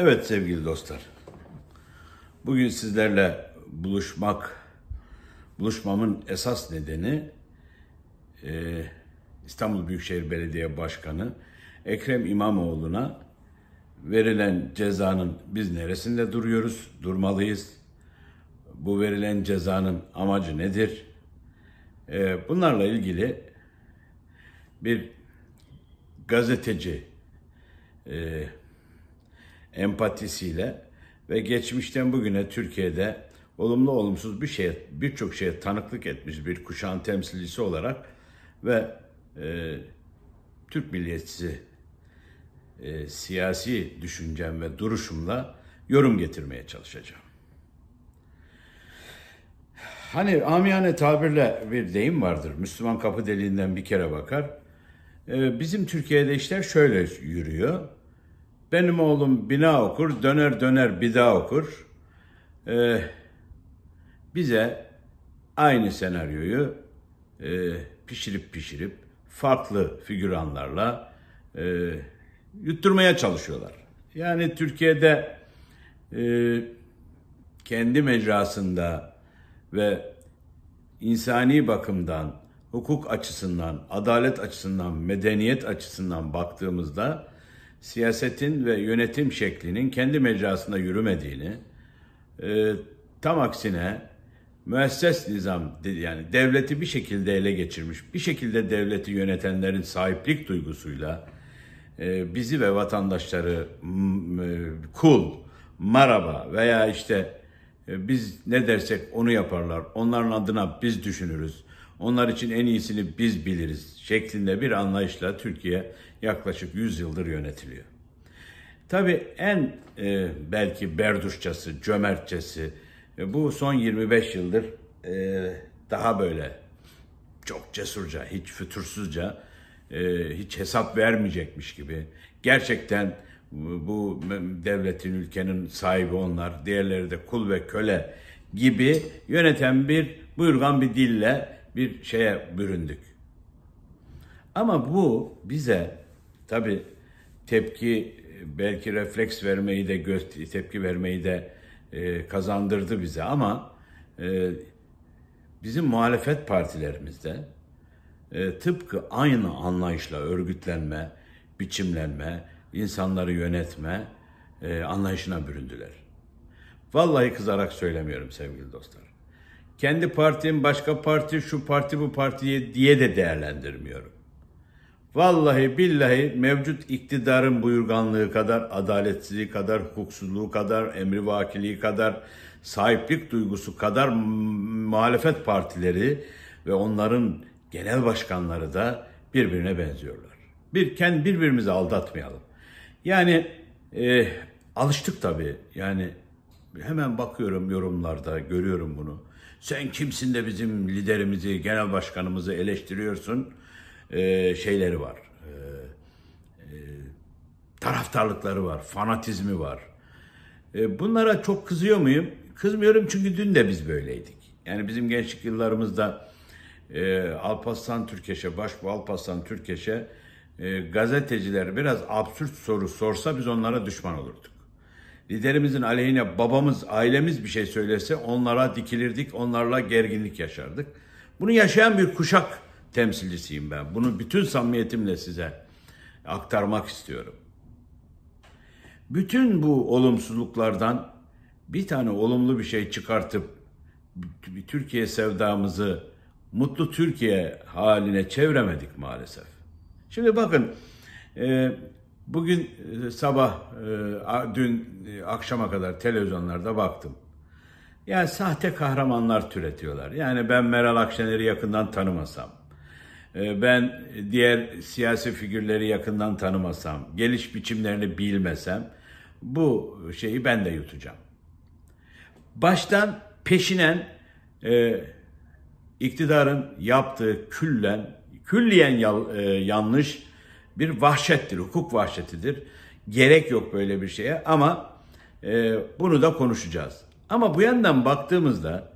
Evet sevgili dostlar. Bugün sizlerle buluşmak, buluşmamın esas nedeni e, İstanbul Büyükşehir Belediye Başkanı Ekrem İmamoğlu'na verilen cezanın biz neresinde duruyoruz, durmalıyız? Bu verilen cezanın amacı nedir? E, bunlarla ilgili bir gazeteci, e, empatisiyle ve geçmişten bugüne Türkiye'de olumlu olumsuz bir şeye, birçok şeye tanıklık etmiş bir kuşağın temsilcisi olarak ve e, Türk milliyetçisi e, siyasi düşüncem ve duruşumla yorum getirmeye çalışacağım. Hani amiyane tabirle bir deyim vardır. Müslüman kapı deliğinden bir kere bakar. E, bizim Türkiye'de işler şöyle yürüyor. Benim oğlum bina okur, döner döner bir daha okur. Ee, bize aynı senaryoyu e, pişirip pişirip farklı figüranlarla e, yutturmaya çalışıyorlar. Yani Türkiye'de e, kendi mecrasında ve insani bakımdan, hukuk açısından, adalet açısından, medeniyet açısından baktığımızda siyasetin ve yönetim şeklinin kendi mecrasında yürümediğini, e, tam aksine müesses nizam yani devleti bir şekilde ele geçirmiş, bir şekilde devleti yönetenlerin sahiplik duygusuyla e, bizi ve vatandaşları kul, maraba veya işte e, biz ne dersek onu yaparlar, onların adına biz düşünürüz, onlar için en iyisini biz biliriz şeklinde bir anlayışla Türkiye yaklaşık 100 yıldır yönetiliyor. Tabii en e, belki berduşçası, cömertçesi e, bu son 25 yıldır e, daha böyle çok cesurca, hiç fütursuzca, e, hiç hesap vermeyecekmiş gibi gerçekten bu devletin, ülkenin sahibi onlar, diğerleri de kul ve köle gibi yöneten bir buyurgan bir dille bir şeye büründük. Ama bu bize Tabi tepki belki refleks vermeyi de tepki vermeyi de e, kazandırdı bize ama e, bizim muhalefet partilerimizde e, tıpkı aynı anlayışla örgütlenme, biçimlenme, insanları yönetme e, anlayışına büründüler. Vallahi kızarak söylemiyorum sevgili dostlar. Kendi partim, başka parti, şu parti, bu parti diye de değerlendirmiyorum. Vallahi billahi mevcut iktidarın buyurganlığı kadar, adaletsizliği kadar, hukuksuzluğu kadar, emri emrivakiliği kadar, sahiplik duygusu kadar muhalefet partileri ve onların genel başkanları da birbirine benziyorlar. Bir, kendi birbirimizi aldatmayalım. Yani e, alıştık tabii. Yani hemen bakıyorum yorumlarda, görüyorum bunu. Sen kimsin de bizim liderimizi, genel başkanımızı eleştiriyorsun? e, şeyleri var. E, e, taraftarlıkları var, fanatizmi var. E, bunlara çok kızıyor muyum? Kızmıyorum çünkü dün de biz böyleydik. Yani bizim gençlik yıllarımızda e, Alparslan Türkeş'e, Başbu Alparslan Türkeş'e e, gazeteciler biraz absürt soru sorsa biz onlara düşman olurduk. Liderimizin aleyhine babamız, ailemiz bir şey söylese onlara dikilirdik, onlarla gerginlik yaşardık. Bunu yaşayan bir kuşak temsilcisiyim ben. Bunu bütün samimiyetimle size aktarmak istiyorum. Bütün bu olumsuzluklardan bir tane olumlu bir şey çıkartıp Türkiye sevdamızı mutlu Türkiye haline çeviremedik maalesef. Şimdi bakın e, bugün e, sabah e, dün akşama kadar televizyonlarda baktım. Yani sahte kahramanlar türetiyorlar. Yani ben Meral Akşener'i yakından tanımasam, ee, ben diğer siyasi figürleri yakından tanımasam, geliş biçimlerini bilmesem bu şeyi ben de yutacağım. Baştan peşinen e, iktidarın yaptığı küllen, külliyen yal, e, yanlış bir vahşettir, hukuk vahşetidir. Gerek yok böyle bir şeye ama e, bunu da konuşacağız. Ama bu yandan baktığımızda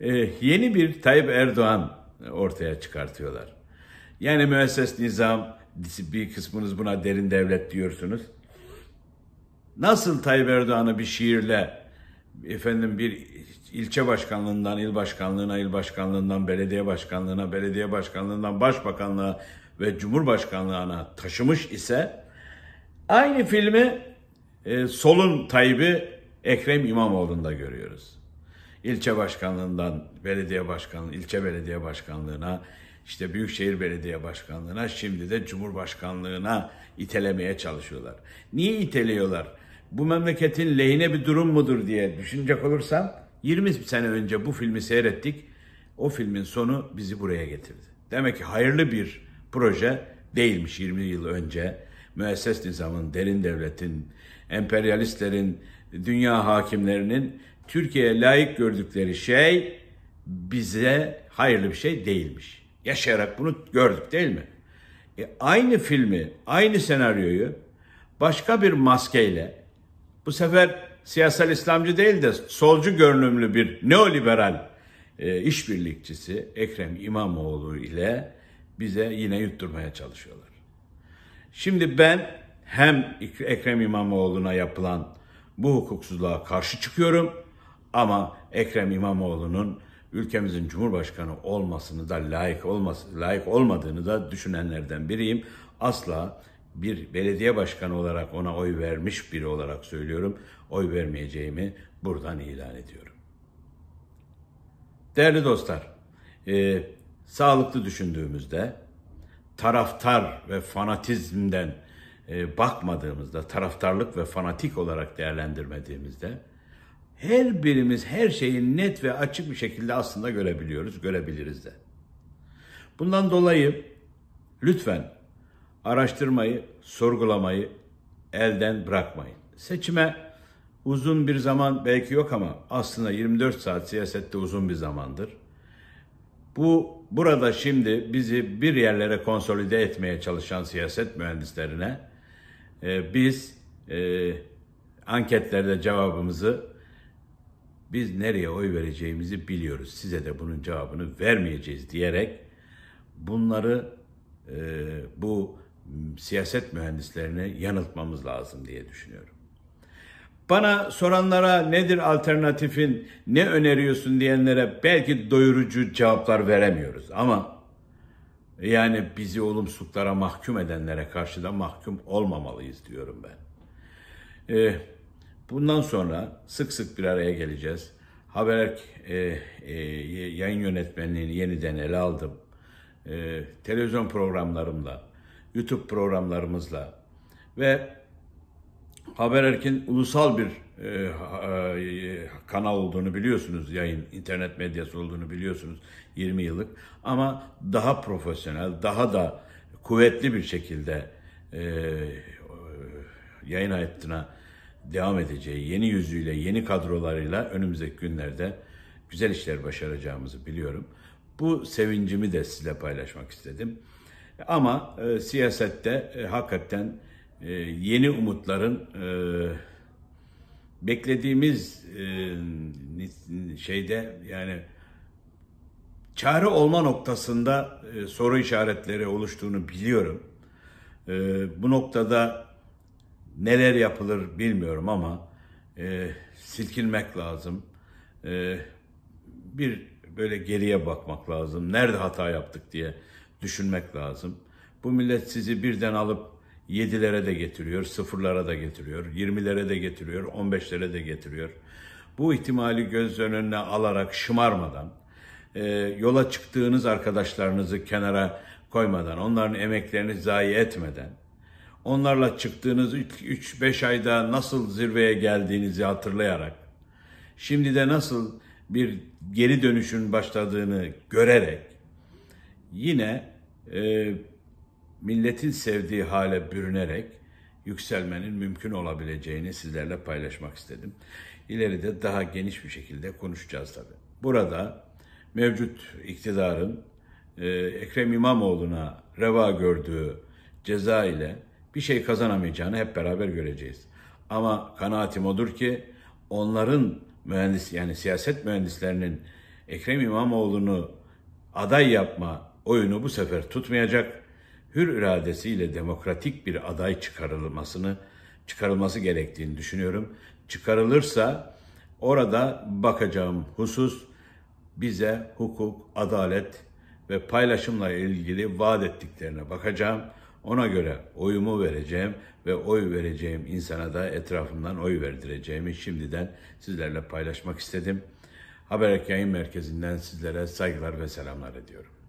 e, yeni bir Tayyip Erdoğan ortaya çıkartıyorlar. Yani müesses nizam, disiplin kısmınız buna derin devlet diyorsunuz. Nasıl Tayyip Erdoğan'ı bir şiirle efendim bir ilçe başkanlığından il başkanlığına, il başkanlığından belediye başkanlığına, belediye başkanlığından başbakanlığa ve cumhurbaşkanlığına taşımış ise aynı filmi e, solun Tayyip'i Ekrem İmamoğlu'nda görüyoruz. İlçe başkanlığından belediye başkanlığı, ilçe belediye başkanlığına, işte Büyükşehir Belediye Başkanlığı'na şimdi de Cumhurbaşkanlığı'na itelemeye çalışıyorlar. Niye iteliyorlar? Bu memleketin lehine bir durum mudur diye düşünecek olursam 20 sene önce bu filmi seyrettik. O filmin sonu bizi buraya getirdi. Demek ki hayırlı bir proje değilmiş 20 yıl önce. Müesses nizamın, derin devletin, emperyalistlerin, dünya hakimlerinin Türkiye'ye layık gördükleri şey bize hayırlı bir şey değilmiş yaşayarak bunu gördük değil mi? E, aynı filmi, aynı senaryoyu başka bir maskeyle bu sefer siyasal İslamcı değil de solcu görünümlü bir neoliberal e, işbirlikçisi Ekrem İmamoğlu ile bize yine yutturmaya çalışıyorlar. Şimdi ben hem Ekrem İmamoğlu'na yapılan bu hukuksuzluğa karşı çıkıyorum ama Ekrem İmamoğlu'nun ülkemizin cumhurbaşkanı olmasını da layık olması layık olmadığını da düşünenlerden biriyim. Asla bir belediye başkanı olarak ona oy vermiş biri olarak söylüyorum. Oy vermeyeceğimi buradan ilan ediyorum. Değerli dostlar, e, sağlıklı düşündüğümüzde taraftar ve fanatizmden e, bakmadığımızda, taraftarlık ve fanatik olarak değerlendirmediğimizde her birimiz her şeyi net ve açık bir şekilde aslında görebiliyoruz, görebiliriz de. Bundan dolayı lütfen araştırmayı, sorgulamayı elden bırakmayın. Seçime uzun bir zaman belki yok ama aslında 24 saat siyasette uzun bir zamandır. Bu burada şimdi bizi bir yerlere konsolide etmeye çalışan siyaset mühendislerine e, biz e, anketlerde cevabımızı biz nereye oy vereceğimizi biliyoruz. Size de bunun cevabını vermeyeceğiz diyerek bunları e, bu siyaset mühendislerini yanıltmamız lazım diye düşünüyorum. Bana soranlara nedir alternatifin, ne öneriyorsun diyenlere belki doyurucu cevaplar veremiyoruz ama yani bizi olumsuzluklara mahkum edenlere karşı da mahkum olmamalıyız diyorum ben. Ee, Bundan sonra sık sık bir araya geleceğiz. Haberek e, e, yayın yönetmenliğini yeniden ele aldım. E, televizyon programlarımla, YouTube programlarımızla ve Habererk'in ulusal bir e, e, kanal olduğunu biliyorsunuz. Yayın, internet medyası olduğunu biliyorsunuz 20 yıllık. Ama daha profesyonel, daha da kuvvetli bir şekilde e, yayın hayatına devam edeceği, yeni yüzüyle, yeni kadrolarıyla önümüzdeki günlerde güzel işler başaracağımızı biliyorum. Bu sevincimi de sizinle paylaşmak istedim. Ama e, siyasette e, hakikaten e, yeni umutların e, beklediğimiz e, şeyde yani çare olma noktasında e, soru işaretleri oluştuğunu biliyorum. E, bu noktada neler yapılır bilmiyorum ama e, silkinmek lazım. E, bir böyle geriye bakmak lazım. Nerede hata yaptık diye düşünmek lazım. Bu millet sizi birden alıp yedilere de getiriyor, sıfırlara da getiriyor, yirmilere de getiriyor, on beşlere de getiriyor. Bu ihtimali göz önüne alarak şımarmadan, e, yola çıktığınız arkadaşlarınızı kenara koymadan, onların emeklerini zayi etmeden, onlarla çıktığınız 3-5 ayda nasıl zirveye geldiğinizi hatırlayarak, şimdi de nasıl bir geri dönüşün başladığını görerek yine e, milletin sevdiği hale bürünerek yükselmenin mümkün olabileceğini sizlerle paylaşmak istedim. İleride daha geniş bir şekilde konuşacağız tabii. Burada mevcut iktidarın e, Ekrem İmamoğlu'na reva gördüğü ceza ile bir şey kazanamayacağını hep beraber göreceğiz. Ama kanaatim odur ki onların mühendis yani siyaset mühendislerinin Ekrem İmamoğlu'nu aday yapma oyunu bu sefer tutmayacak. Hür iradesiyle demokratik bir aday çıkarılmasını çıkarılması gerektiğini düşünüyorum. Çıkarılırsa orada bakacağım husus bize hukuk, adalet ve paylaşımla ilgili vaat ettiklerine bakacağım. Ona göre oyumu vereceğim ve oy vereceğim insana da etrafımdan oy verdireceğimi şimdiden sizlerle paylaşmak istedim. Haber Yayın Merkezi'nden sizlere saygılar ve selamlar ediyorum.